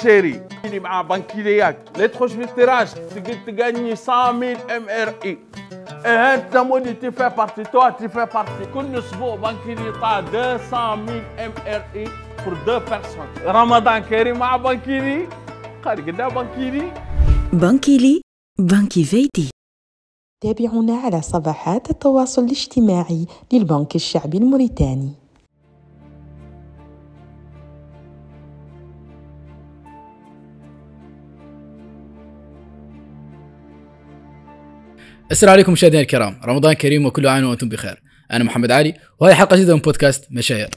تشيري مع ياك لا تخش في التراج تقدر تغني 100000 ام ار اي انت مودي تي في بارتي تو تي في بارتي كل اسبوع بنكيري طا 200000 ام ار اي فور دو بيرسون رمضان كريم مع بنكيري قال قدام بنكي بنكيلي بنكي فيتي تابعونا على صفحات التواصل الاجتماعي للبنك الشعبي الموريتاني السلام عليكم مشاهدينا الكرام رمضان كريم وكل عام وانتم بخير انا محمد علي وهذه حلقه جديده من بودكاست مشاهير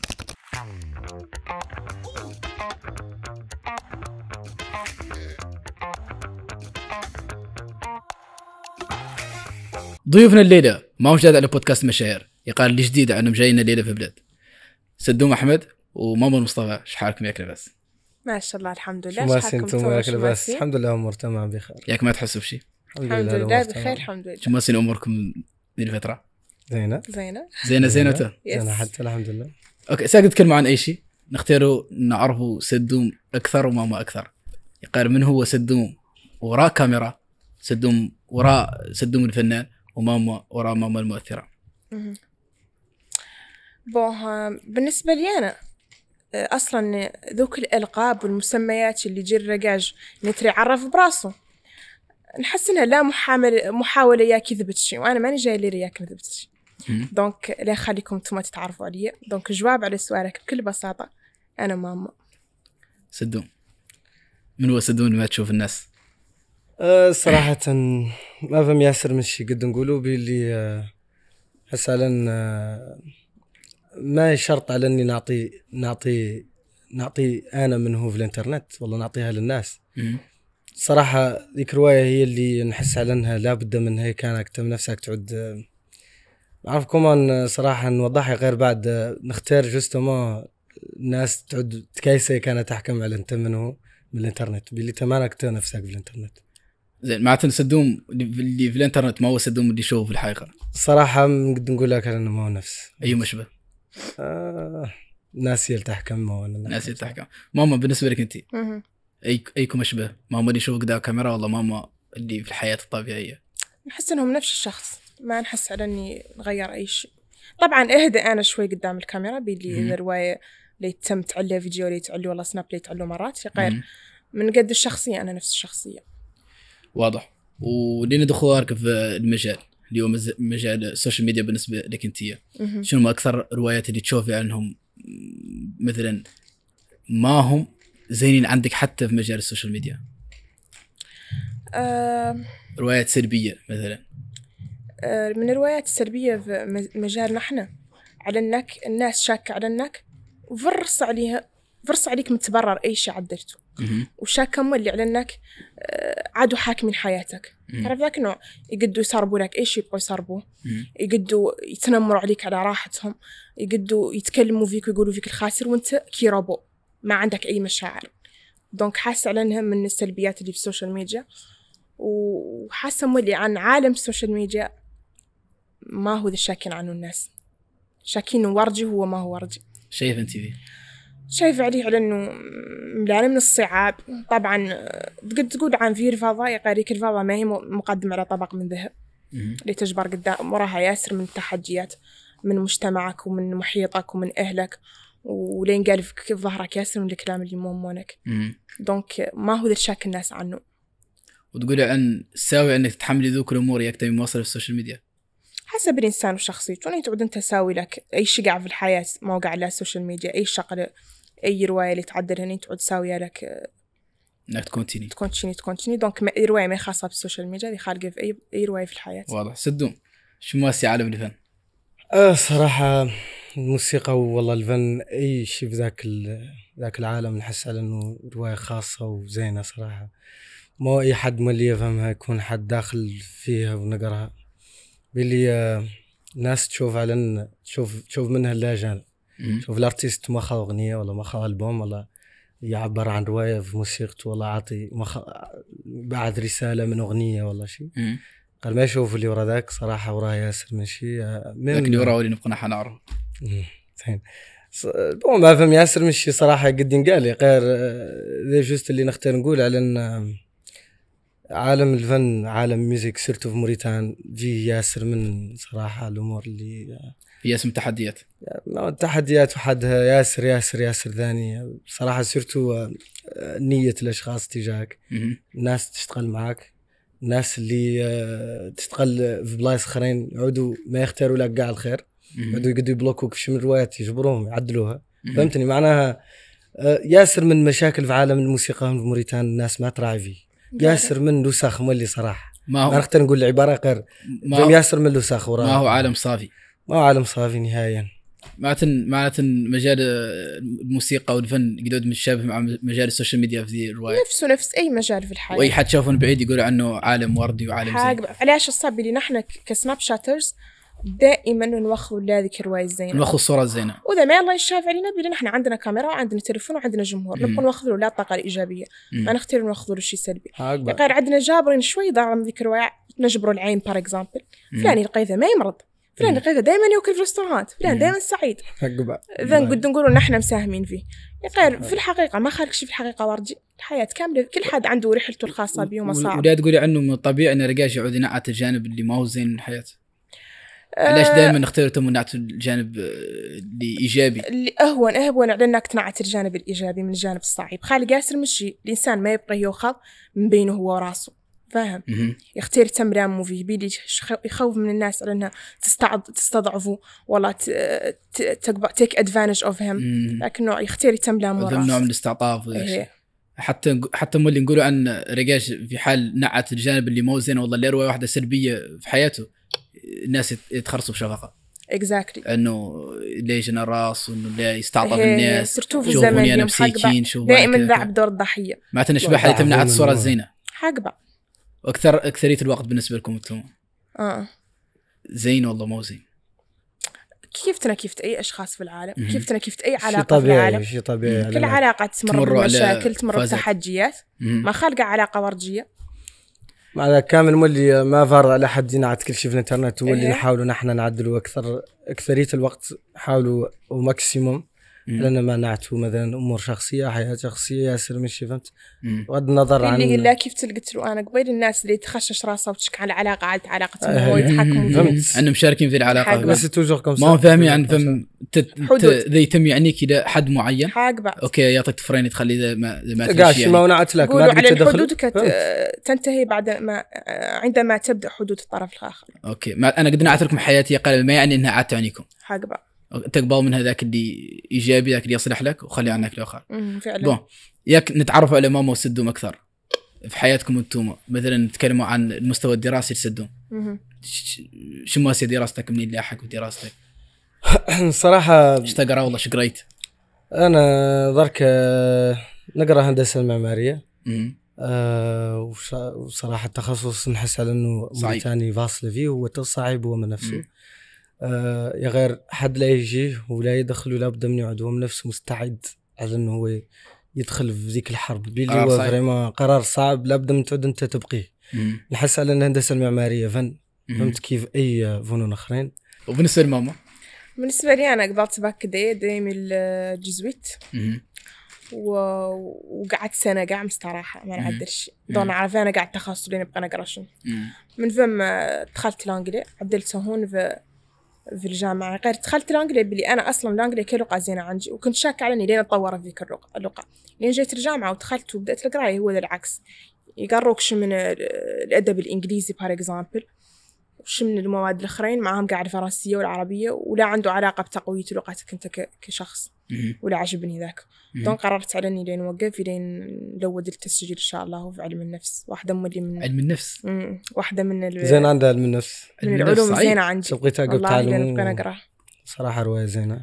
ضيوفنا الليله ما هو جديد على بودكاست مشاهير يقال لي جديد انهم جايين الليله في بلاد سدوم احمد وماما مصطفى شحالكم ياك لاباس ما شاء الله الحمد لله شحالكم انتم ياك لاباس الحمد لله امور تمام بخير ياك ما تحسوا بشيء؟ الحمد لله بخير الحمد لله ماسين اموركم ذي الفتره؟ زينه زينه زينه زينته زينه حتى الحمد لله اوكي ساكت تكلم عن اي شيء نختاروا نعرفوا سدوم اكثر وماما اكثر يقال من هو سدوم وراء كاميرا سدوم وراء سدوم الفنان وماما وراء ماما المؤثره بوها بالنسبة لي أنا أصلا ذوك الألقاب والمسميات اللي جي الرقاج نتري عرف براسه نحس انها لا محامل محاولة يا كذبة شيء وأنا ماني جاي لي ياكي ذبت شيء دونك لا خليكم انتم تتعرفوا عليا دونك جواب على سؤالك بكل بساطة أنا ماما سدوم من هو سدوم ما تشوف الناس؟ أه صراحة ما فهم ياسر من الشي قد نقولوا باللي أه مثلا أه، ما شرط على اني نعطي نعطي نعطي انا من هو في الانترنت والله نعطيها للناس صراحه ذيك الروايه هي اللي نحس على انها لابد هيك كانك تم نفسك تعود نعرف كمان صراحه نوضحها غير بعد نختار جوستومون ناس تعود تكايسه كانت تحكم على انت منه من الانترنت باللي تمانك نفسك بالانترنت زين معناته سدوم اللي في الانترنت ما هو سدوم اللي يشوفه في الحقيقه صراحة نقدر نقول لك انه ما هو نفس اي أيوة، مشبه آه ناس هي اللي تحكم ما هو ناس هي اللي تحكم ماما بالنسبه لك انت اي ايكم اشبه ما اللي اشوفك قدام كاميرا والله ماما اللي في الحياه الطبيعيه احس انهم نفس الشخص ما نحس على اني نغير اي شيء طبعا اهدى انا شوي قدام الكاميرا بيلي الروايه اللي تم تعلي فيديو اللي تعلي والله سناب اللي تعلو مرات في غير من قد الشخصيه انا نفس الشخصيه واضح ولين دخولك في المجال اللي هو مجال السوشيال ميديا بالنسبه لك انت شنو اكثر الروايات اللي تشوفي عنهم مثلا ما هم زينين عندك حتى في مجال السوشيال ميديا آه، روايات سلبيه مثلا آه، من الروايات السلبيه في مجالنا احنا على انك الناس شاكه على انك فرص عليها فرص عليك متبرر اي شيء عدلته وشاكه مولي على انك آه، عادوا حاكمين حياتك تعرف ذاك النوع يقدوا يسربوا لك اي شيء يبغوا يسربوه يقدوا يتنمروا عليك على راحتهم يقدوا يتكلموا فيك ويقولوا فيك الخاسر وانت كي روبو ما عندك أي مشاعر دونك حاسة لأنها من السلبيات اللي في السوشيال ميديا وحاسة مولي عن عالم السوشيال ميديا ما هو ذا شاكين عنه الناس شاكين ورجي هو ما هو ورجي شايف أنت ذي؟ شايف عليه على انه ملان من الصعاب طبعا تقد تقول عن فير رفاضة غير الرفاضة ما هي مقدمة على طبق من ذهب اللي تجبر قدام وراها ياسر من التحديات من مجتمعك ومن محيطك ومن أهلك ولين قال في ظهرك ياسر من الكلام اللي مونك دونك ما هو شاك الناس عنه وتقولي عن ساوي انك تتحملي ذوك الامور ياك تبي مواصله في السوشيال ميديا حسب الانسان وشخصيته يعني تعود انت ساوي لك اي شيء قاع في الحياه ما وقع على السوشيال ميديا اي شغله اي روايه اللي تعدل هني تعود ساويه لك آه، انك تكونتيني تكونتيني تكونتيني دونك روايه ما خاصه بالسوشيال ميديا اللي خالقه في اي اي روايه في الحياه واضح سدوم شو ماسي عالم الفن آه صراحة الموسيقى والله الفن اي شيء في ذاك ذاك العالم نحس على انه روايه خاصه وزينه صراحه ما اي حد ما اللي يفهمها يكون حد داخل فيها ونقراها باللي آه، ناس تشوف على ان تشوف تشوف منها اللاجان تشوف الارتيست ما خا اغنيه ولا ما خا البوم ولا يعبر عن روايه في موسيقته ولا عاطي بعد رساله من اغنيه ولا شيء قال ما اشوف اللي ورا ذاك صراحه وراه ياسر مشي آه، من لكن وراه اللي نبقى نحن نعرف إيه، زين بون ما فهم ياسر مشي صراحه قد ينقال غير آه، ذا جوست اللي نختار نقول على ان آه، عالم الفن عالم ميوزيك سيرتو في موريتان جي ياسر من صراحه الامور اللي اسم تحديات التحديات وحدها ياسر ياسر ياسر ثاني صراحه سيرتو نيه الاشخاص تجاهك الناس تشتغل معك الناس اللي آه، تتقل في بلايص اخرين يعودوا ما يختاروا لك كاع الخير يعودوا يقدروا يبلوكوك في شي روايات يجبروهم يعدلوها فهمتني معناها آه، ياسر من مشاكل في عالم الموسيقى في موريتان الناس ما تراعي فيه ياسر من لوساخ مولي صراحه ما هو نقدر نقول العباره غير ياسر من لوساخ وراه ما هو عالم صافي ما هو عالم صافي نهائيا معناتها معناتها مجال آه، الموسيقى والفن قدود متشابه مع مجال السوشيال ميديا في ذي الروايه نفسه نفس اي مجال في الحياه واي حد شافه من بعيد يقول عنه عالم وردي وعالم زين علاش الصعب اللي نحن كسناب شاترز دائما نوخوا لهذيك الروايه الزينه نوخوا الصوره الزينه واذا ما الله يشاف علينا بلي نحن عندنا كاميرا وعندنا تليفون وعندنا جمهور نبقى ناخذ له لا الطاقه الايجابيه ما نختار ناخذ له شيء سلبي غير عندنا جابرين شوي ضاع من ذيك الروايه نجبروا العين بار اكزامبل فلان يلقى اذا ما يمرض فلان القيادة إيه. دائما ياكل في ريستورانت فلان إيه. دائما سعيد اذا قد نقولوا نحن مساهمين فيه غير في الحقيقه ما خالك شيء في الحقيقه وردي الحياه كامله كل حد عنده رحلته الخاصه به ومصاعبه ولا تقولي عنه من الطبيعي ان الرجال يعود ينعت الجانب اللي ما هو زين من حياته آه، ليش دائما اخترتم نعت الجانب الايجابي؟ اللي اهون اهون على انك تنعت الجانب الايجابي من الجانب الصعيب، خالي قاسر مشي الانسان ما يبقى يوخذ من بينه هو وراسه. فاهم يختار تمرين موفي بيلي يخوف من الناس على انها تستعض تستضعفه ولا تيك ادفانج اوف هيم لكنه يختار تمرين وراه نوع من الاستعطاف إيه. حتى حتى مولي نقولوا عن رجاش في حال نعت الجانب اللي مو زين والله اللي روايه واحده سلبيه في حياته الناس يتخرصوا بشفقه اكزاكتلي exactly. انه ليش انا راس وانه لا يستعطف إيه. الناس سرتو في الزمن انا دائما لعب دور الضحيه معناتها نشبه حالي تمنعت الصوره الزينه حقبه واكثر اكثريه الوقت بالنسبه لكم انتم اه زين والله مو زين كيف تنكفت اي اشخاص في العالم م-م. كيف تنكفت اي علاقه شي طبيعي في العالم شي طبيعي كل علاقه تمر بمشاكل تمر بتحديات ما خالقه علاقه ورديه مع كامل مولي ما فار على حد ينعت كل شيء في الانترنت واللي إيه؟ نحاولوا نحن نعدلوا اكثر اكثريه الوقت حاولوا وماكسيموم إيه. لان منعته مثلا امور شخصيه حياه شخصيه ياسر ماشي فهمت بغض إيه. النظر يعني عن لا كيف قلت له انا قبيل الناس اللي تخشش راسها وتشك على علاقه عاد علاقتهم هو يتحكم فهمت انهم مشاركين في العلاقه بس توجور كوم ما فاهمين يعني فهم يتم يعنيك الى حد معين حق بعض اوكي يعطيك فرين تخلي اذا ما ما تمشي يعني. ما منعت لك ما على الحدود تنتهي بعد ما عندما تبدا حدود الطرف الاخر اوكي ما انا قد نعت لكم حياتي قبل ما يعني انها عاد تعنيكم حق بعض تقبل من هذاك اللي ايجابي ذاك اللي يصلح لك وخلي عنك الاخر فعلا بون ياك نتعرفوا على ماما وسدوم اكثر في حياتكم انتم مثلا نتكلموا عن المستوى الدراسي لسدوم شو ماسيه دراستك منين لاحق ودراستك الصراحه ايش تقرا والله ايش قريت؟ انا ذرك آه، نقرا هندسه المعماريه آه وصراحه التخصص نحس على انه موريتاني فاصله فيه هو صعب هو من نفسه آه، يا غير حد لا يجي ولا ولا لابد من هو نفسه مستعد على انه هو يدخل في ذيك الحرب اللي هو فريمون قرار صعب لابد من تعود انت تبقيه نحس على الهندسه المعماريه فن فهمت كيف اي فنون اخرين وبالنسبه لماما بالنسبه لي انا قبلت باك دي دايم الجزويت و... وقعدت سنه قاع مستراحه ما نعدلش دون عارفه انا قاعد تخصص اللي نبقى نقرا شنو من فم دخلت لانجلي عدلت هون في في الجامعة غير دخلت الانجلي بلي انا اصلا الانجلي كلغة زينة عندي وكنت شاكة على اني لين اتطور في ذيك اللغة لين جيت الجامعة ودخلت وبدأت القراية هو العكس يقروكش من الادب الانجليزي بار اكزامبل وش من المواد الأخرين معاهم قاعد الفرنسيه والعربيه ولا عنده علاقة بتقوية لغتك أنت كشخص ولا عجبني ذاك دون قررت على إني لين اوقف لين لود التسجيل إن شاء الله في علم النفس واحدة من اللي من علم النفس واحدة من ال... زين عندها علم النفس من العلوم زينة عندي تبغي قبل تعلم صراحة رواية زينة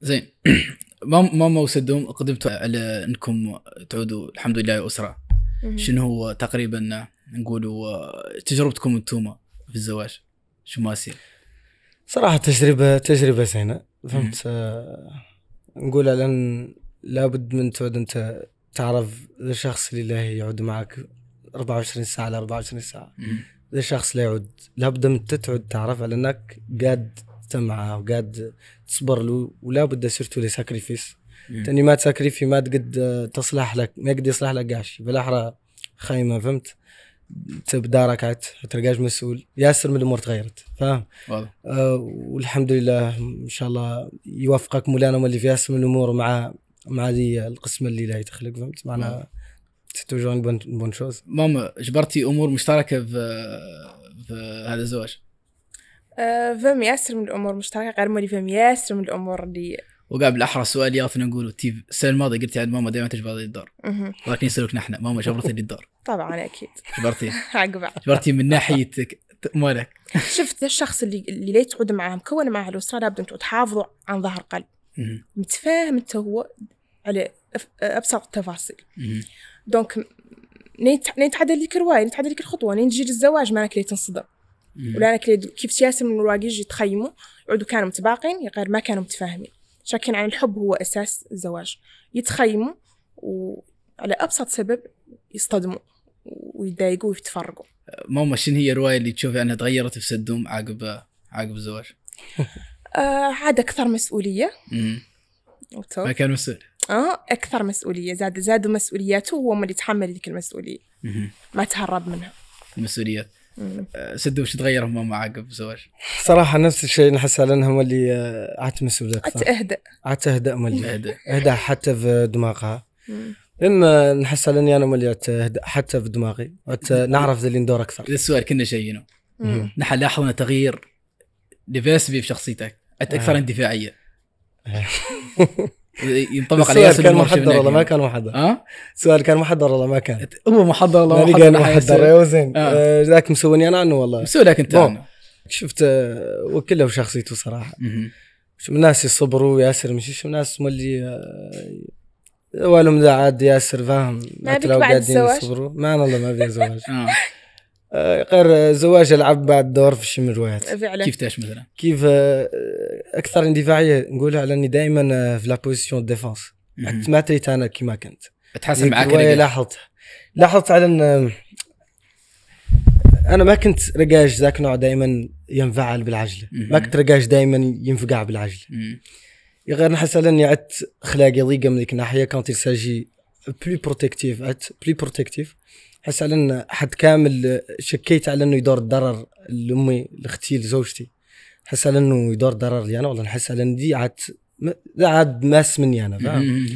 زين ما وسدهم قدمتوا على انكم تعودوا الحمد لله اسره شنو هو تقريبا نقولوا تجربتكم انتوما في الزواج شو ما يصير صراحه تجربه تجربه زينه فهمت آه، نقول لأن لابد من تعود انت تعرف ذا الشخص اللي له يعود معك 24 ساعه على 24 ساعه ذا الشخص لا يعود لابد من تعود تعرف على انك قاد معه وقاد تصبر له ولا بد سيرتو لي ساكريفيس تاني ما تساكريفي ما تقد آه، تصلح لك ما يقدر يصلح لك قاش بالاحرى خايمه فهمت بداركات ما تلقاش مسؤول ياسر من الامور تغيرت فاهم آه والحمد لله ان شاء الله يوفقك مولانا مولي في ياسر من الامور مع مع دي القسم اللي لا يتخلق فهمت معنا توجور بون بون شوز ماما جبرتي امور مشتركه في في هذا الزواج آه فهم ياسر من الامور مشتركه غير مولي فهم ياسر من الامور اللي وقبل احرى سؤال يافنا نقوله تيف السنه الماضيه قلتي عن ماما دائما تجبر الدار ولكن يسالوك نحن ماما لي الدار طبعا اكيد جبرتي عقب جبرتي من ناحيتك مالك شفت ذا الشخص اللي اللي لا تعود معاه مكون معاه الاسره لابد انتم تحافظوا عن ظهر قلب متفاهم انت هو على ابسط التفاصيل دونك نتعدى ليك الروايه نتعدى ليك الخطوه تجي للزواج ما كلي تنصدم ولا انا كيف سياسه من الواقع يجي تخيموا يعودوا كانوا متباقين غير ما كانوا متفاهمين شاكين عن الحب هو أساس الزواج يتخيموا وعلى أبسط سبب يصطدموا ويتضايقوا ويتفرقوا ماما شنو هي الرواية اللي تشوفي أنها تغيرت في سدوم عقب عقب الزواج؟ آه عاد أكثر مسؤولية ما كان مسؤول اه اكثر مسؤوليه زاد زادوا مسؤولياته وهو اللي يتحمل ذيك المسؤوليه ما تهرب منها المسؤوليات أه، سد وش تغير هم عقب الزواج؟ صراحة نفس الشيء نحس على انهم اللي أه، عاد ولا اكثر عتهدأ عاد تهدأ. اهدأ اهدأ حتى في دماغها اما نحس على اني انا مولي اهدأ حتى في دماغي نعرف اللي ندور اكثر السؤال كنا شيء نحن لاحظنا تغيير لفاسبي في شخصيتك اكثر آه. اندفاعية ينطبق على ياسر يعني. كان محضر ولا ما كان محضر؟ أه؟ السؤال كان محضر ولا ما كان؟ هو محضر ولا ما كان محضر يا أيوة زين آه. آه، ذاك مسوني انا عنه والله مسؤولك انت شفت آه، وكله وشخصيته صراحه شو الناس يصبروا ياسر مش شو ناس هما اللي والهم ذا عاد ياسر فاهم ما بيك بعد الزواج ما انا والله ما ابي زواج غير زواج العب بعد الدور في الشمروات فعلا كيفاش مثلا كيف آه، اكثر اندفاعيه نقولها على اني دائما آه، في لا بوزيسيون ديفونس ما تريت انا كيما كنت تحسن معاك لاحظت لاحظت على ان انا ما كنت رجاج ذاك النوع دائما ينفعل بالعجله ما كنت رجاج دائما ينفقع بالعجله غير نحس على اني عدت اخلاقي ضيقه من ديك الناحيه كانت يساجي بلو بروتكتيف عدت بلو بروتكتيف حس على ان حد كامل شكيت على انه يدور الضرر لامي لاختي لزوجتي حس على انه يدور ضرر لي انا والله نحس على ان دي عاد لا عاد ماس مني انا فاهم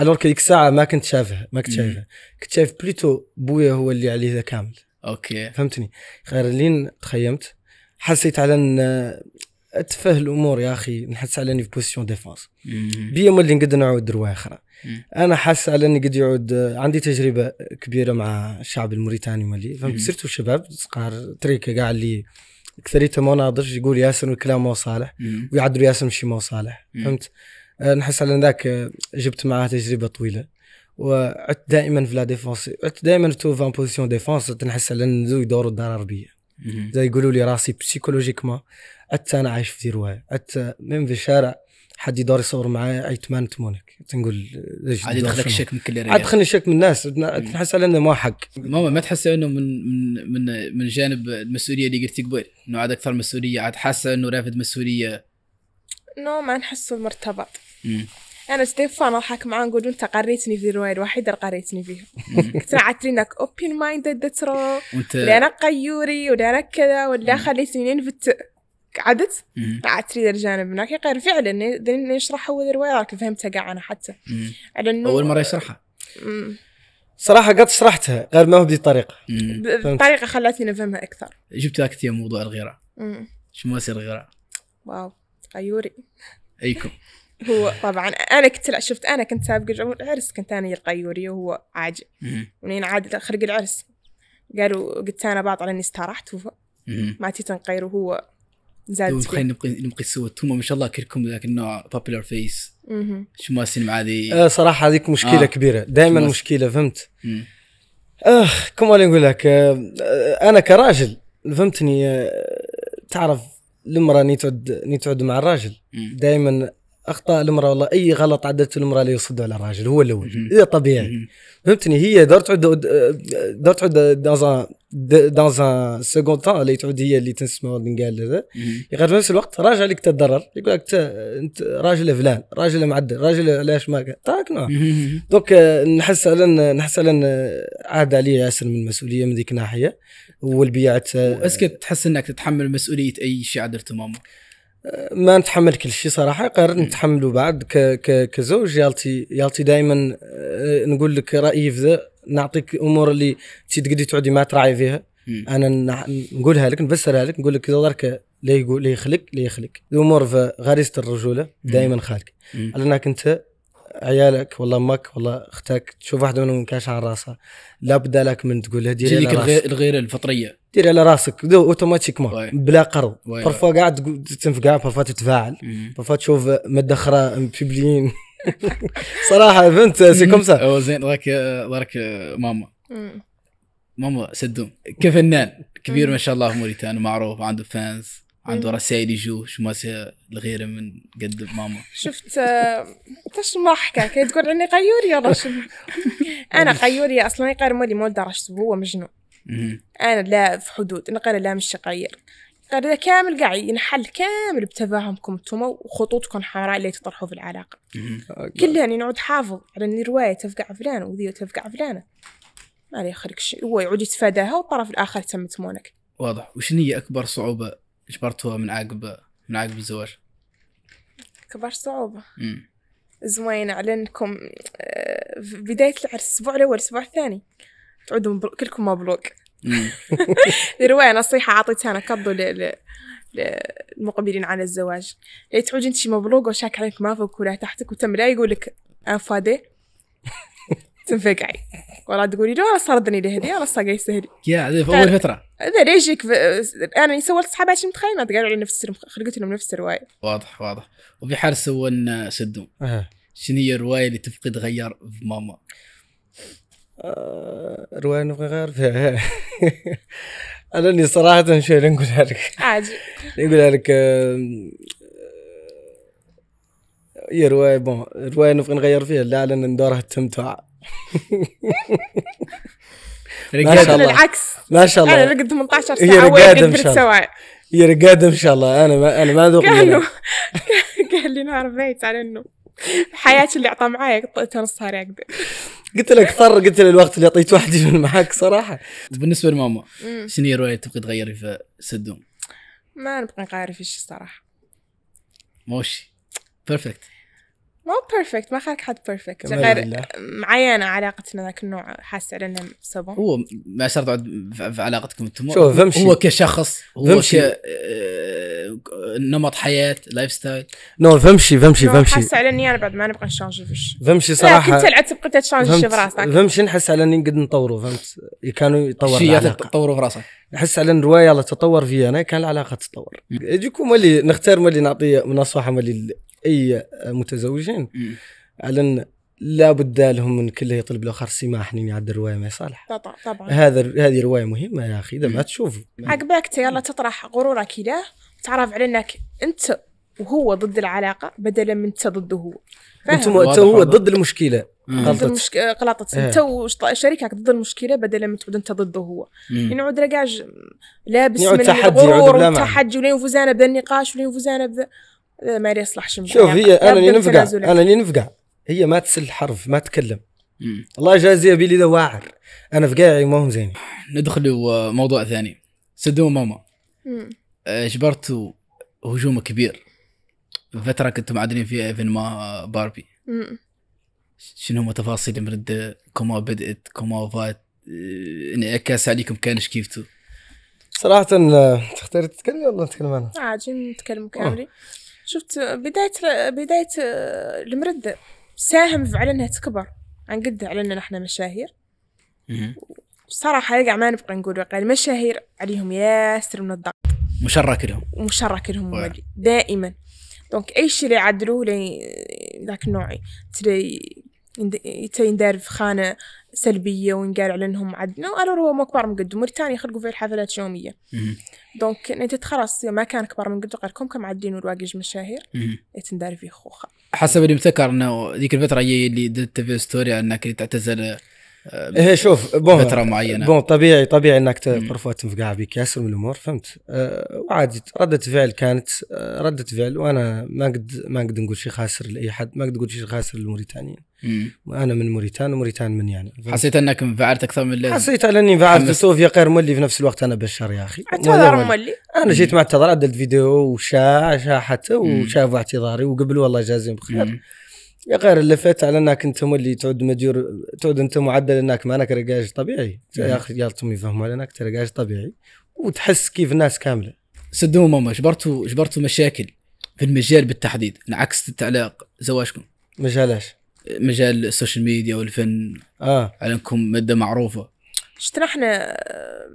الوغ ديك الساعه ما كنت شافها ما كنت شايفها كنت شايف بليتو بويا هو اللي عليه ذا كامل اوكي فهمتني خير لين تخيمت حسيت على ان اتفه الامور يا اخي نحس على اني في بوزيسيون ديفونس بيا اللي نقدر نعاود روايه اخرى انا حاسس على اني قد يعود عندي تجربه كبيره مع الشعب الموريتاني مالي فهمت صرتوا شباب صقار تريكه قاع اللي اكثريته ما ناضج يقول ياسر الكلام مو صالح ويعدلوا ياسر مشي مو صالح فهمت نحس على ذاك جبت معاه تجربه طويله وعدت دائما في لا ديفونس عدت دائما تو فان بوزيسيون ديفونس تنحس على انه يدوروا الدار العربيه زي يقولوا لي راسي بسيكولوجيكمون عدت انا عايش في ديروها عدت ميم في الشارع حد يدور يصور معايا ايتمان تمونك تنقول ليش عاد يدخلك الشك من كل عاد دخلني الشك من الناس تحس على انه ما حق ماما ما تحس انه من من من جانب المسؤوليه اللي قلتي قبل انه عاد اكثر مسؤوليه عاد حاسه انه رافد مسؤوليه نو ما نحسه مرتبط انا ستيفان اضحك معاه نقول انت قريتني في الروايه الوحيده اللي قريتني فيها كنت لك اوبن مايندد ترو ولا انا قيوري ولا انا كذا ولا خليتني ننفت قعدت قعدت تريد الجانب هناك غير فعلا يشرح هو ذي فهمتها قاع انا حتى انه اول مره يشرحها صراحه قد شرحتها غير ما هو بدي الطريقه الطريقه خلتني نفهمها اكثر جبت لك موضوع الغيره شو ما يصير الغيره واو غيوري ايكم هو طبعا انا كنت شفت انا كنت سابقه العرس كنت انا القيوري وهو عاجل منين عاد خرق العرس قالوا قلت انا بعض على اني استرحت ما تيتنقير وهو زاد تخيل نبقي نبقي سوى توما ما شاء الله كلكم ذاك النوع بابلر فيس شمال السينما هذه آه صراحه هذيك مشكله آه. كبيره دائما مشكله فهمت اخ اخ كم نقول لك أه،, آه انا كراجل فهمتني آه تعرف المراه ني تعد ني تعد مع الراجل دائما اخطاء المراه والله اي غلط عدته المراه اللي يصد على الراجل هو الاول هذا طبيعي فهمتني هي دار تعود دار تعود دازان ان سكوند تان اللي تعود هي اللي تنسمع قال هذا غير في نفس الوقت راجع لك تضرر يقول لك انت راجل فلان راجل معدل راجل علاش ما تاك دونك نحس على نحس على عاد علي ياسر من المسؤوليه من ذيك الناحيه والبيعه اسكت تحس انك تتحمل مسؤوليه اي شيء عدلته مامور ما نتحمل كل شيء صراحه قررت نتحمله بعد ك ك كزوج يالتي يالتي دائما آه، نقول لك رايي في ذا نعطيك امور اللي تقدري تقعدي ما تراعي فيها انا نقولها لك نفسرها لك نقول لك كذا درك لا يقول لا يخلق لا يخلق الامور في غريزه الرجوله دائما خالق لانك انت عيالك ولا امك ولا اختك تشوف واحده منهم كاش على راسها لابد لك من تقول هذه الغيره الفطريه دير على راسك اوتوماتيكمون بلا قرض بارفوا كاع تنفقع بارفوا تتفاعل بارفوا تشوف ماده اخرى بيبليين صراحه فهمت سي كوم سا زين راك راك ماما ماما سدوم كفنان كبير ما شاء الله موريتان معروف عنده فانز عنده رسائل يجو شو ما لغيره من قد ماما شفت تش ما حكى كي تقول عني قيوري يا انا قيوري اصلا غير مولي مول درجته هو مجنون انا لا في حدود انا قال لا مش غير قال هذا كامل قاعد ينحل كامل بتفاهمكم انتم وخطوطكم الحمراء اللي تطرحوا في العلاقه كلها يعني نعود حافظ على ان روايه تفقع فلانه وذي تفقع فلانه ما لي يخليك شيء هو يعود يتفاداها والطرف الاخر تم تمونك واضح وش هي اكبر صعوبه اجبرتوها من عقب من عقب الزواج؟ اكبر صعوبه زوين على انكم آه، في بدايه العرس الاسبوع الاول الاسبوع الثاني تعودوا مبروك كلكم مبروك رواية نصيحة عطيتها أنا كضو للمقبلين على الزواج لا إيه تعود أنت مبروك وشاك عليك ما فوق ولا تحتك وتم لا يقول لك أنفادي تنفقعي ولا تقولي له ولا صردني لهدي أنا صاقي سهلي يا في اول فتره هذا ليش يك انا سولت صحاباتي متخيلين قالوا على نفس خلقت لهم نفس الروايه واضح واضح وفي حال سوى سدو شنو هي الروايه اللي تفقد غير في ماما آه، روان نبغي غير فيها انا اللي صراحه شويه نقولها لك عادي نقولها لك آه، يا رواية بون رواية نبغي نغير فيها لا لان ندورها التمتع يعني ما شاء الله العكس ما شاء الله انا رقد 18 ساعه هي رقاده ان شاء الله رقاده ان شاء الله انا ما انا ما ذوق قال لي نهار بيت على النوم حياتي اللي اعطاه معايا قطيته نص صار يقدر قلت لك فر قلت له الوقت اللي اعطيت واحد يجون معاك صراحه بالنسبه لماما شنو هي الروايه تبغي تغيري في سدوم؟ ما نبغى نغير في شيء الصراحه موشي بيرفكت مو بيرفكت ما خلك حد بيرفكت غير معينه علاقتنا ذاك النوع حاسه لنا بسبب هو ما صار في علاقتكم انتم هو كشخص هو فمشي. ك آه، نمط حياه لايف ستايل نو فمشي فمشي فمشي حاسه على اني انا بعد ما نبغى نشانجي فيش فمشي صراحه كنت تلعب تبقى تشانج في براسك فمشي نحس على اني نقدر نطوره فهمت كانوا يطوروا شي تطوروا في راسك نحس على ان روايه يلا تطور في انا كان العلاقه تتطور يجيكم اللي نختار ملي نعطي نصيحه ملي اي متزوجين على ان لا بد لهم من كل يطلب الاخر سماح اني يعد الروايه ما صالح طبعا طبعا هذا هذه روايه مهمه يا اخي اذا ما تشوف عقباك يلا تطرح غرورك له تعرف على انك انت وهو ضد العلاقه بدلا من انت ضده هو انت هو ضد المشكله ضد المشكلة غلطت انت إيه. شريكك ضد المشكله بدلا من تعود انت ضده هو ينعود يعني رجاج لابس من الغرور والتحدي ولا ينفوز انا بالنقاش ولا ينفوز انا ما يصلحش شوف هي انا اللي نفقع انا اللي نفقع هي ما تسل الحرف ما تكلم مم. الله يجازيها بلي ذا واعر انا فقاعي ما هم زينين ندخل موضوع ثاني سدو ماما اجبرتوا هجوم كبير فترة كنتم معدلين فيها ايفن ما باربي مم. شنو هم تفاصيل مرد كوما بدأت كوما فات انعكاس عليكم كان كيفتو صراحة تختار تتكلمي ولا نتكلم انا؟ عادي نتكلم كامري شفت بداية بداية آه، المرد ساهم في على انها تكبر عن قد على اننا احنا مشاهير صراحة يقع ما نبقى نقول واقع المشاهير عليهم ياسر من الضغط مشرك لهم مشرك لهم دائما دونك اي شيء اللي يعدلوه ذاك النوع تري يندار في خانة سلبيه ونقال عليهم نو قالوا هو مو كبار من قد موريتانيا خلقوا في الحفلات يوميه دونك انت خلاص ما كان كبار من قد قالكم كم عدين ورواقج مشاهير تندار في خوخه حسب اللي متذكر انه ذيك الفتره اللي درت في ستوري انك تعتزل ايه شوف بون فتره معينه بون طبيعي طبيعي انك تقرفه تنفقع بك ياسر من الامور فهمت أه وعادي رده فعل كانت آه، رده فعل وانا ما قد ما قد نقول شيء خاسر لاي حد ما قد نقول شيء خاسر للموريتانيين انا من موريتان وموريتان من يعني حسيت انك انفعلت اكثر من اللي حسيت اني انفعلت سوفيا غير مولي في نفس الوقت انا بشر يا اخي اعتذر مولي انا جيت معتذر عدلت فيديو وشاع شاع حتى وشافوا اعتذاري وقبلوا والله جازين بخير يا غير فات على انك انت اللي تعود مدير تعود انت معدل انك ما انك رقاج طبيعي يا نعم. اخي جالتهم يفهموا على انك رجاج طبيعي وتحس كيف الناس كامله سدوا ماما جبرتوا جبرتوا مشاكل في المجال بالتحديد انعكست على زواجكم مجال ايش؟ مجال السوشيال ميديا والفن اه على انكم ماده معروفه شفت احنا آه،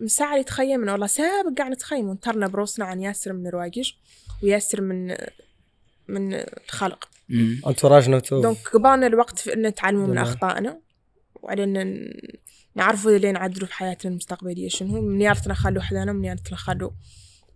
من ساعة تخيمنا والله سابق قاعد نتخيم ونطرنا بروسنا عن ياسر من الرواقيش وياسر من آه، من الخلق انتوراجنا دونك كبرنا الوقت في ان نتعلموا من اخطائنا وعلينا نعرفوا اللي نعدلوا في حياتنا المستقبليه شنو من يارتنا خلو حدانا من يارتنا خلو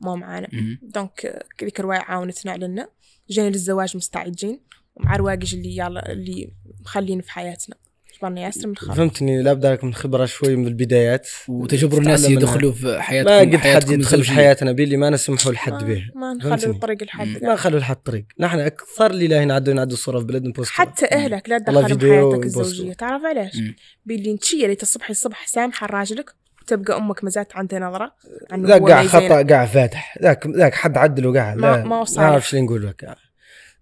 ما معانا دونك ذيك الرواية عاونتنا علينا جينا للزواج مستعجين ومع رواقج اللي يلا اللي مخلين في حياتنا برني ياسر من الخارج فهمتني لا بالك من خبره شوي من البدايات وتجبر الناس يدخلوا في حياتكم ما قد حد يدخل في حياتنا بلي ما نسمحوا لحد به ما نخلوا الطريق لحد ما يعني. نخلوا لحد طريق نحن اكثر اللي لاهي نعدوا نعدوا الصوره في بلادنا بوست حتى اهلك لا تدخلوا في حياتك الزوجيه تعرف علاش؟ باللي انت اللي ريت الصبح سامحه راجلك تبقى امك مازالت عندها نظره ذاك قاع خطا قاع فاتح ذاك ذاك حد عدل وقاع ما, ما وصل ما اعرفش نقول لك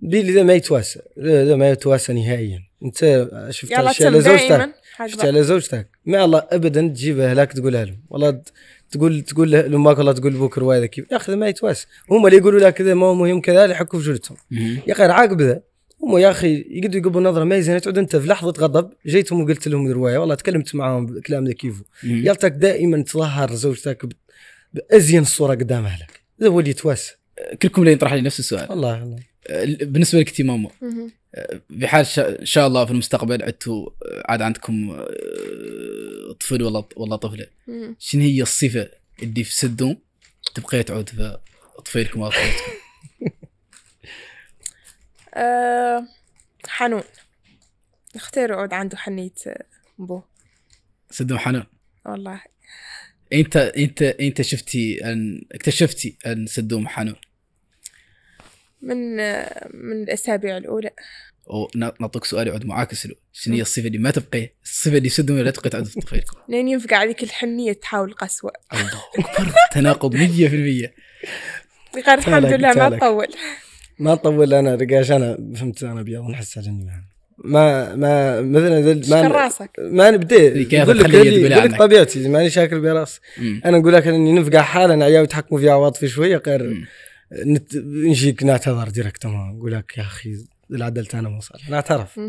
بلي ما يتواسى لا ما يتواسى نهائيا انت شفت على زوجتك شفت على زوجتك ما الله ابدا تجيبها هلاك تقولها لهم والله تقول تقول لامك والله تقول لبوك وهذا كيف يا اخي ما يتواسى هما اللي يقولوا لك كذا ما هو مهم كذا اللي يحكوا في جلدتهم يا اخي عاقب ذا هما يا اخي يقدروا يقبلوا نظره ما يزين تعود انت في لحظه غضب جيتهم وقلت لهم الروايه والله تكلمت معاهم بالكلام ذا كيفو يلتك دائما تظهر زوجتك بازين الصوره قدام اهلك هذا هو اللي يتواسى كلكم اللي يطرح لي نفس السؤال والله الله بالنسبه لك ماما في حال ان شاء الله في المستقبل عدتوا عاد عندكم آه، طفل ولا ولا طفله شنو هي الصفه اللي في سدهم تبقى تعود في طفيلكم ولا طفلتكم؟ آه، حنون اختير عود عنده حنية آه، بو سدوم حنون والله انت انت انت شفتي ان اكتشفتي ان سدوم حنون من من الاسابيع الاولى ونعطيك سؤال يعود معاكس له شنو هي الصفه اللي ما تبقي الصفه اللي سد ولا تبقي تعود في طفيلكم لين ينفقع عليك الحنيه تحاول قسوه الله اكبر تناقض 100% غير الحمد لله ما تطول ما تطول انا رقاش انا فهمت انا ابيض نحس على ما ما مثلا ما راسك ما نبدا يقول لك طبيعتي ماني شاكر براسي انا نقول لك اني نفقع حالا عيا يتحكموا في عواطفي شويه غير نت... نجيك نعتذر ديريكت نقول لك يا اخي العدلت انا ما صالح نعترف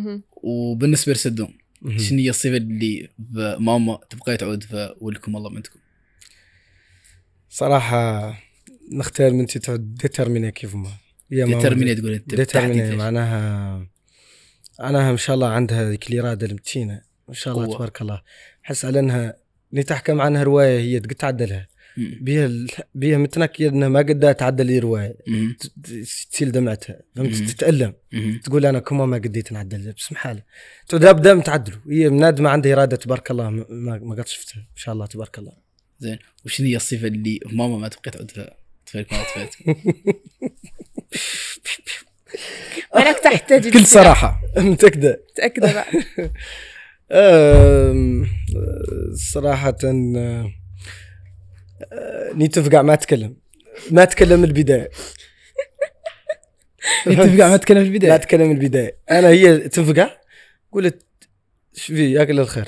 وبالنسبه لسدوم شنو هي الصفه اللي ماما تبقى تعود ولكم الله منكم صراحه نختار بنتي تعود ديترميني كيف ما هي ديترمينيا تقول انت ديترمينيا معناها معناها ان شاء الله عندها ذيك الاراده المتينه ان شاء الله تبارك الله حس على انها اللي تحكم عنها روايه هي تقعد تعدلها بيها بيها متنكر انها ما قد تعدى لي روايه تسيل دمعتها فهمت تتالم تقول انا كما ما قديت نعدل بس محاله تعود ابدا متعدلوا هي ما عندها اراده تبارك الله ما, قد شفتها ان شاء الله تبارك الله زين وش هي الصفه اللي ماما ما تبقى تعدها تفلك طفلك ما تفلك ولك تحتاج بكل صراحه متاكده متاكده بقى أه، صراحه أه، نيت تفقع ما تكلم ما تكلم من البدايه نيت تفقع ما تكلم من البدايه ما تكلم من البدايه انا هي تفقع قلت يا كل الخير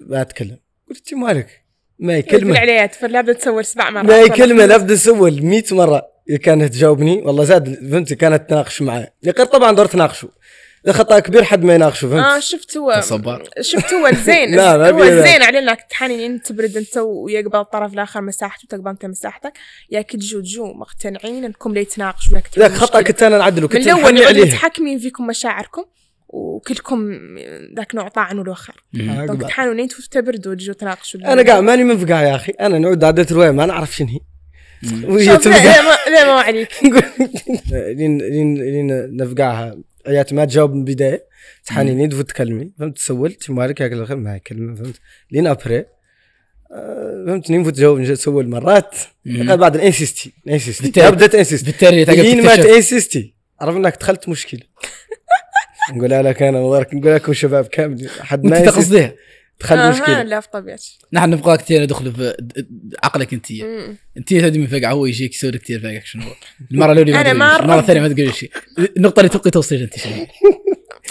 ما تكلم قلت انت مالك ما يكلمه عليها تفر لابد تسول سبع مرات ما يكلمه لابد تسول 100 مره كانت تجاوبني والله زاد فهمتي كانت تناقش معاه غير طبعا دور تناقشوا خطا كبير حد ما يناقشه فهمت اه شفت هو صبار شفت هو الزين لا ما هو الزين على انك تحنين انت تبرد انت ويقبل الطرف الاخر مساحته وتقبل انت مساحتك يا تجو جو مقتنعين انكم لا يتناقشوا لا لا خطا كنت انا نعدله كنت من الاول متحكمين فيكم مشاعركم وكلكم ذاك نوع طاعن والاخر دونك تحانوا انتم تبردوا تجوا تناقشوا انا قاعد ماني منفقع يا اخي انا نعود عدت روايه ما نعرف شنو هي لا ما عليك لين لين لين نفقعها يات ما تجاوب من البدايه تحنيني تفوت تكلمي فهمت تسول تيمارك ياك الخير معاك كلمه فهمت لين ابري آه، فهمتني نفوت تجاوب تسول مرات بعد انسيستي انسيستي بدات انسيستي بالتالي لين ما تانسيستي انك دخلت مشكل نقولها لك انا نقولها لكم شباب كامل حد ما انت تقصديها تخلي آه مشكله لا في طبيعتي نحن نبغى كثير ندخل في عقلك انت انت تدمي فقعه هو يجيك يسوي كثير فقعك شنو المره الاولى ما انا المره الثانيه ما تقول شيء النقطه اللي تبقي توصيل انت شنو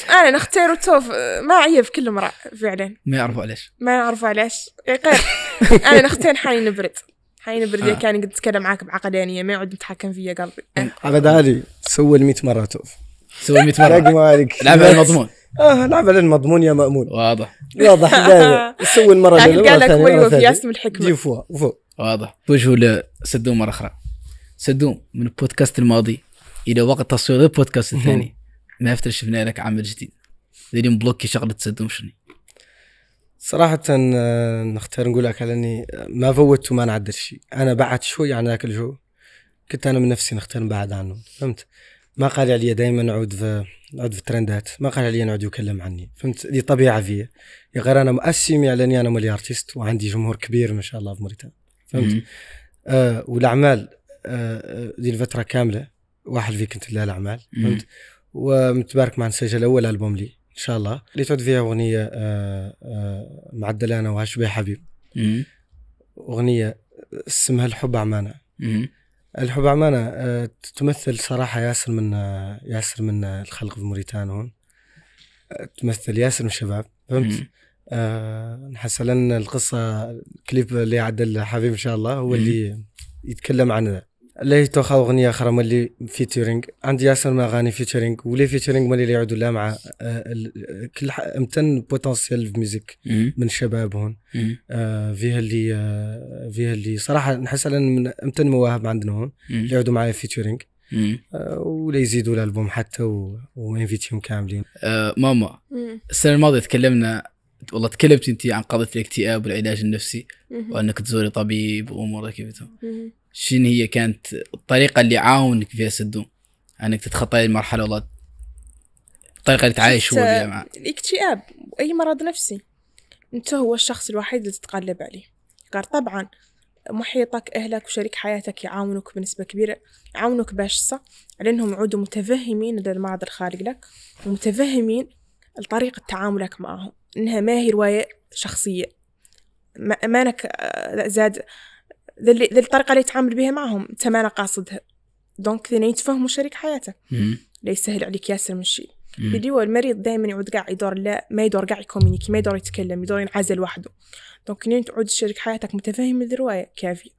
انا نختار وتوف ما عيب كل امراه فعلا ما يعرفوا علاش ما يعرفوا علاش إيه، غير انا نختار حالي نبرد حالي نبرد آه. كان قد تكلم معاك بعقلانيه ما يعود متحكم فيا قلبي على دالي سوى 100 مره توف سوى 100 مره رقم عليك العب على المضمون اه العمل المضمون يا مامون واضح واضح سوي المره يعني الاولى قال لك ويو في ياسم الحكمه فوا فوا واضح توجهوا لسدوم مره اخرى سدوم من البودكاست الماضي الى وقت تصوير البودكاست الثاني ما افتر شفنا لك عمل جديد دايرين بلوكي شغله سدوم شنو صراحة آه، نختار نقول لك على اني آه، ما فوتت وما نعدل شيء، انا بعدت شوي عن ذاك الجو كنت انا من نفسي نختار نبعد عنه، فهمت؟ ما قال عليا دائما نعود في نعود في الترندات ما قال عليا نعود يكلم عني فهمت هذه طبيعه في يعني غير انا مؤسمي يعني على اني انا مولي ارتيست وعندي جمهور كبير ما شاء الله في موريتانيا فهمت آه والاعمال آه،, آه دي الفتره كامله واحد في كنت لها الاعمال فهمت ومتبارك مع نسجل اول البوم لي ان شاء الله اللي تعود فيها اغنيه آه آه معدله انا وهاش بها حبيب اغنيه اسمها الحب عمانه الحب عمانة آه، تمثل صراحة ياسر من آه، ياسر من آه، الخلق في موريتانيا هون تمثل ياسر من الشباب فهمت؟ آه نحس لان القصة كليب اللي عدل حبيب ان شاء الله هو اللي يتكلم عن لقيتو توخا اغنيه اخرى ملي فيتورينغ عندي ياسر ما غاني فيتورينغ ولي فيتورينغ ملي يعودوا لا مع آه، كل امتن بوتنسيال في ميوزيك من الشباب هون آه، فيها اللي آه، فيها اللي صراحه نحس على من امتن مواهب عندنا هون اللي يعودوا معايا فيتورينغ ولا يزيدوا الالبوم حتى وانفيتيهم كاملين آه ماما السنه الماضيه تكلمنا والله تكلمت انت عن قضيه الاكتئاب والعلاج النفسي وانك تزوري طبيب وامور كيف شن هي كانت الطريقه اللي عاونك فيها سدو انك تتخطى المرحله ولا الطريقه اللي تعايش هو مع الاكتئاب واي مرض نفسي انت هو الشخص الوحيد اللي تتقلب عليه قال طبعا محيطك اهلك وشريك حياتك يعاونوك بنسبه كبيره يعاونوك باش صح لانهم يعودوا متفهمين للمرض الخارج لك ومتفهمين طريقه تعاملك معهم انها ما هي روايه شخصيه ما انك زاد ذا الطريقه اللي يتعامل بها معهم انت ما انا قاصدها دونك ثاني يتفهموا شريك حياته لا يسهل عليك ياسر من شيء اللي هو المريض دائما يعود قاع يدور لا ما يدور قاع يكومينيكي ما يدور يتكلم يدور ينعزل وحده دونك لين تعود شريك حياتك متفاهم الروايه كافي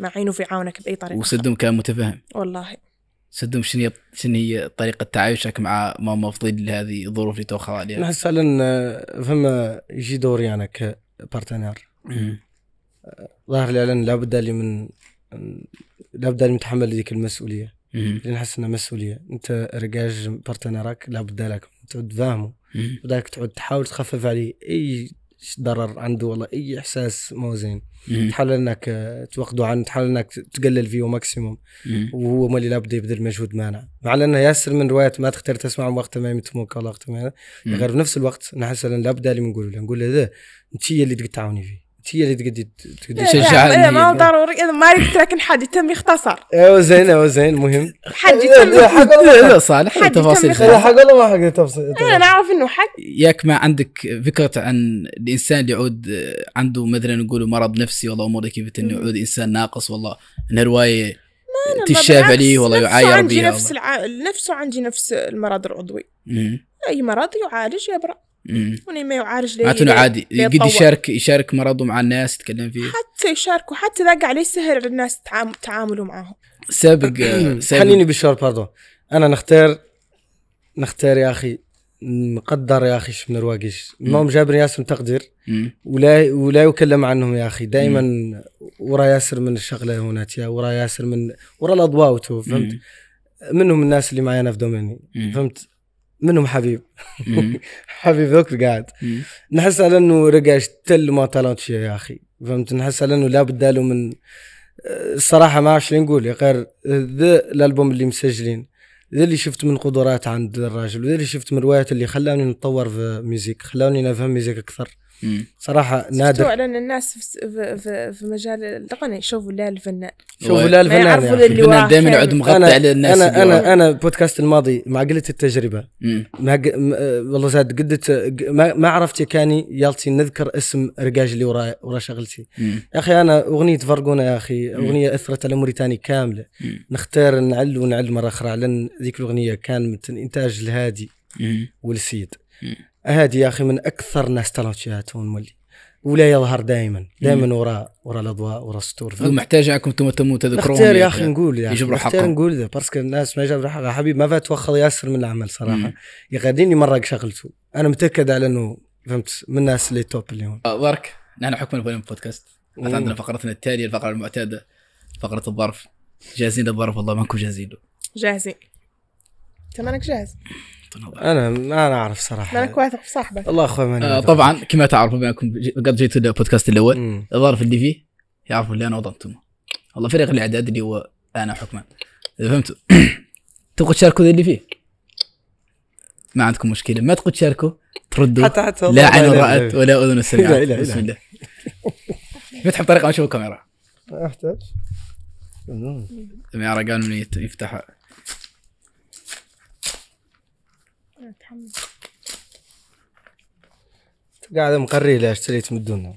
مع عينه في عونك باي طريقه وسدهم كان متفاهم والله سدهم شنو هي شنو هي طريقه تعايشك مع ماما في ظل هذه الظروف اللي توخر عليها؟ نحس آه، فما يجي دور يعني كبارتنير ظاهر لي لابد لي من لابد لي متحمل ذيك المسؤوليه اللي نحس انها مسؤوليه انت رجاج بارتنرك لابد لك تعود فاهمه بدك تعود تحاول تخفف عليه اي ضرر عنده ولا اي احساس مو زين تحاول انك توقده عن تحاول انك تقلل فيه ماكسيموم وهو ما اللي لابد يبذل مجهود معنا مع انه ياسر من روايات ما تختار تسمعهم وقت ما يمتموك ولا وقت ما غير بنفس الوقت نحس لابد لي نقول له نقول له انت هي اللي تقدر تعاوني فيه هي اللي تقدي تقدي تشجع لا ما هو ضروري انا ما عرفت لكن يتم يختصر ايوا زين ايوا زين المهم حد إيه، إيه، حق لا صالح تفاصيل إيه، حق ولا ما حق تفاصيل انا اعرف انه حق ياك ما عندك فكره عن الانسان اللي يعود عنده مثلا نقولوا مرض نفسي والله امور كيف انه يعود انسان ناقص والله انه روايه تشاف عليه والله يعاير بيها نفس نفسه عندي نفس المرض العضوي اي مرض يعالج يبرأ وني ما يعالج ليه معناته عادي يقدر يشارك يشارك مرضه مع الناس يتكلم فيه حتى يشاركوا حتى ذاك عليه سهل على الناس تعاملوا معاهم سابق, سابق. خليني بالشور برضو انا نختار نختار يا اخي نقدر يا اخي شفنا رواقيش ما جابر ياسر تقدير ولا ولا يكلم عنهم يا اخي دائما ورا ياسر من الشغله هنا ورا ياسر من ورا الاضواء فهمت منهم الناس اللي معي انا في دوميني فهمت منهم حبيب حبيب ذوك قاعد نحس على انه رجع اشتل ما طلعت يا اخي فهمت نحس على انه لا بداله من الصراحه آه، ما عادش نقول غير ذا الالبوم اللي مسجلين ذا اللي شفت من قدرات عند الراجل وذا اللي شفت من روايات اللي خلاني نتطور في ميوزيك خلاني نفهم ميوزيك اكثر صراحه نادر لان الناس في, في, مجال التقنيه يشوفوا لا الفنان شوفوا لا الفنان يعرفوا الفنان دائما يعد مغطى على الناس انا انا انا بودكاست الماضي مع قله التجربه ما آه، والله زاد قدت ما, ما عرفت كاني يالتي نذكر اسم رقاج اللي ورا ورا شغلتي يا اخي انا اغنيه فرقونا يا اخي اغنيه اثرت على موريتاني كامله نختار نعل ونعل مره اخرى لان ذيك الاغنيه كان من انتاج الهادي والسيد هادي يا اخي من اكثر الناس تلاشيات ونولي ولا يظهر دائما دائما وراء وراء الاضواء وراء السطور محتاج انكم انتم تذكروني اختار يا اخي نقول يا اخي نقول باسكو الناس ما جابوا حقها حبيبي ما فات وخر ياسر من العمل صراحه يغاديني مراك شغلته انا متاكد على انه فهمت من الناس اللي توب اليوم آه، بارك نحن حكم الفوليوم بودكاست عندنا فقرتنا التاليه الفقره المعتاده فقره الظرف جاهزين للظرف والله ما نكون جاهزين له جاهزين انت مانك جاهز انا انا اعرف صراحه انا واثق في صاحبك الله اخوي من آه طبعا كما تعرفوا بانكم قد جيت البودكاست الاول الظرف اللي فيه يعرفوا اللي انا وضعتم والله فريق الاعداد اللي هو انا حكما فهمتوا تبغوا تشاركوا اللي فيه ما عندكم مشكله ما تبغوا تشاركوا تردوا حتى حتى لا عين رأت ولا اذن سمعت بسم الله فتح بطريقه ما اشوف الكاميرا احتاج الكاميرا قالوا لي يفتحها قاعده مقري لي اشتريت من الدنيا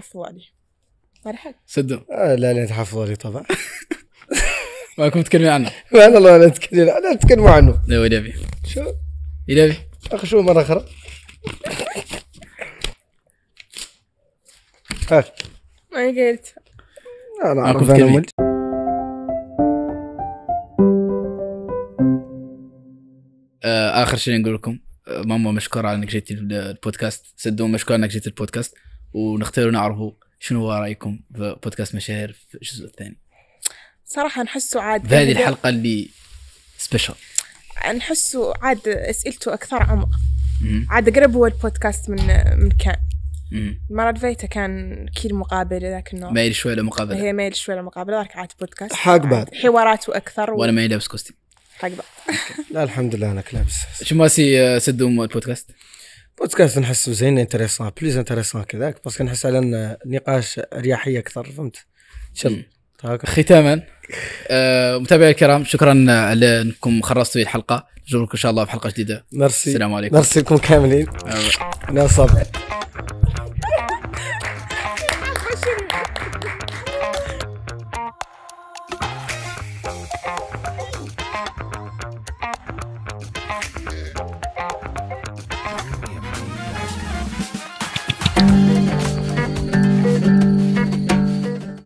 تحفظوا علي مرحبا صدق آه لا لا تحفظوا علي طبعا كنت تتكلمين عنه لا لا لا نتكلم لا نتكلموا عنه لا ولا بي شو ولا بي اخشوا مره اخرى هاك ما قلت انا اعرف انا آه، اخر شيء نقول لكم آه، ماما مشكورة على انك جيتي البودكاست سدو مشكورة انك جيتي البودكاست ونختار نعرفوا شنو هو رايكم في بودكاست مشاهير في الجزء الثاني صراحه نحسه عاد هذه يعني الحلقه اللي سبيشال نحسه عاد اسئلته اكثر عمق عاد قرب هو البودكاست من من كان المرة فيتا كان كيل مقابلة ذاك النوع مايل شوي لمقابلة هي مايل شوي لمقابلة ذاك عاد بودكاست حق بعد حواراته أكثر وأنا مايل لابس كوستي حق بعد لا الحمد لله أنا لابس شو ماسي سدوم البودكاست؟ بودكاست نحس زين انتريسون بليز انتريسون كذاك باسكو نحس على النقاش اريحيه اكثر فهمت شل ختاما آه متابعي الكرام شكرا على انكم خلصتوا الحلقه نشوفكم ان شاء الله في حلقه جديده ميرسي السلام عليكم ميرسي لكم كاملين آه. نعم،